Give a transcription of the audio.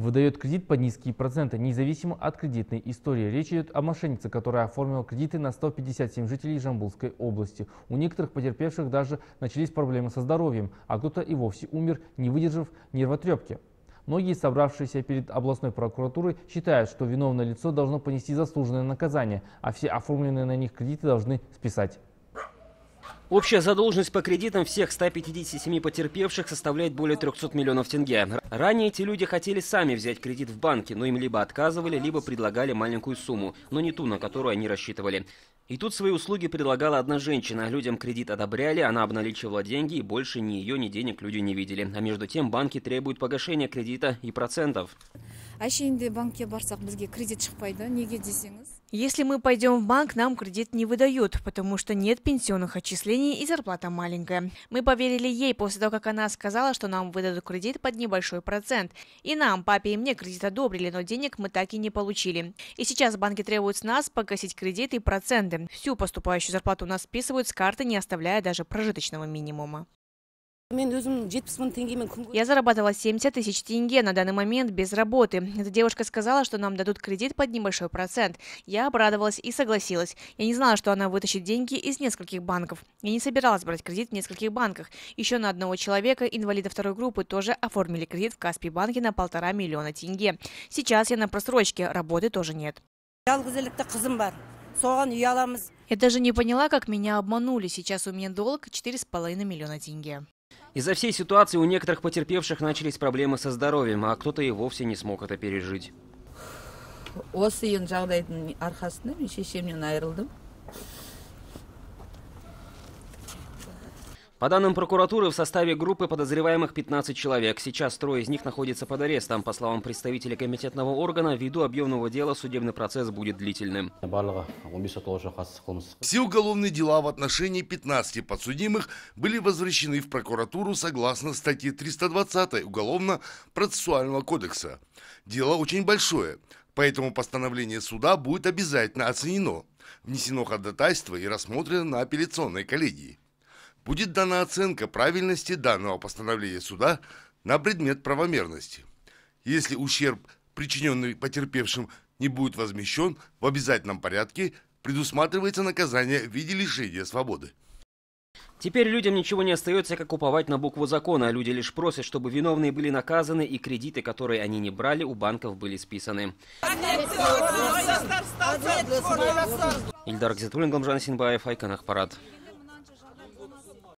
выдает кредит под низкие проценты, независимо от кредитной истории. Речь идет о мошеннице, которая оформила кредиты на 157 жителей Жамбулской области. У некоторых потерпевших даже начались проблемы со здоровьем, а кто-то и вовсе умер, не выдержав нервотрепки. Многие, собравшиеся перед областной прокуратурой, считают, что виновное лицо должно понести заслуженное наказание, а все оформленные на них кредиты должны списать. Общая задолженность по кредитам всех 157 потерпевших составляет более 300 миллионов тенге. Ранее эти люди хотели сами взять кредит в банке, но им либо отказывали, либо предлагали маленькую сумму, но не ту, на которую они рассчитывали. И тут свои услуги предлагала одна женщина. Людям кредит одобряли, она обналичивала деньги, и больше ни ее, ни денег люди не видели. А между тем банки требуют погашения кредита и процентов. А кредит если мы пойдем в банк, нам кредит не выдают, потому что нет пенсионных отчислений и зарплата маленькая. Мы поверили ей после того, как она сказала, что нам выдадут кредит под небольшой процент. И нам, папе и мне, кредит одобрили, но денег мы так и не получили. И сейчас банки требуют с нас погасить кредит и проценты. Всю поступающую зарплату у нас списывают с карты, не оставляя даже прожиточного минимума. Я зарабатывала 70 тысяч тенге, на данный момент без работы. Эта девушка сказала, что нам дадут кредит под небольшой процент. Я обрадовалась и согласилась. Я не знала, что она вытащит деньги из нескольких банков. Я не собиралась брать кредит в нескольких банках. Еще на одного человека, инвалида второй группы, тоже оформили кредит в Каспий банке на полтора миллиона тенге. Сейчас я на просрочке, работы тоже нет. Я даже не поняла, как меня обманули. Сейчас у меня долг 4,5 миллиона тенге. Из-за всей ситуации у некоторых потерпевших начались проблемы со здоровьем, а кто-то и вовсе не смог это пережить. По данным прокуратуры, в составе группы подозреваемых 15 человек. Сейчас трое из них находятся под арестом. По словам представителя комитетного органа, ввиду объемного дела судебный процесс будет длительным. Все уголовные дела в отношении 15 подсудимых были возвращены в прокуратуру согласно статье 320 Уголовно-процессуального кодекса. Дело очень большое, поэтому постановление суда будет обязательно оценено. Внесено ходатайство и рассмотрено на апелляционной коллегии будет дана оценка правильности данного постановления суда на предмет правомерности. Если ущерб, причиненный потерпевшим, не будет возмещен, в обязательном порядке предусматривается наказание в виде лишения свободы. Теперь людям ничего не остается, как уповать на букву закона. А люди лишь просят, чтобы виновные были наказаны и кредиты, которые они не брали, у банков были списаны. Ильдар Гзатуллин, Гамжан Синбаев, Айканах Парад.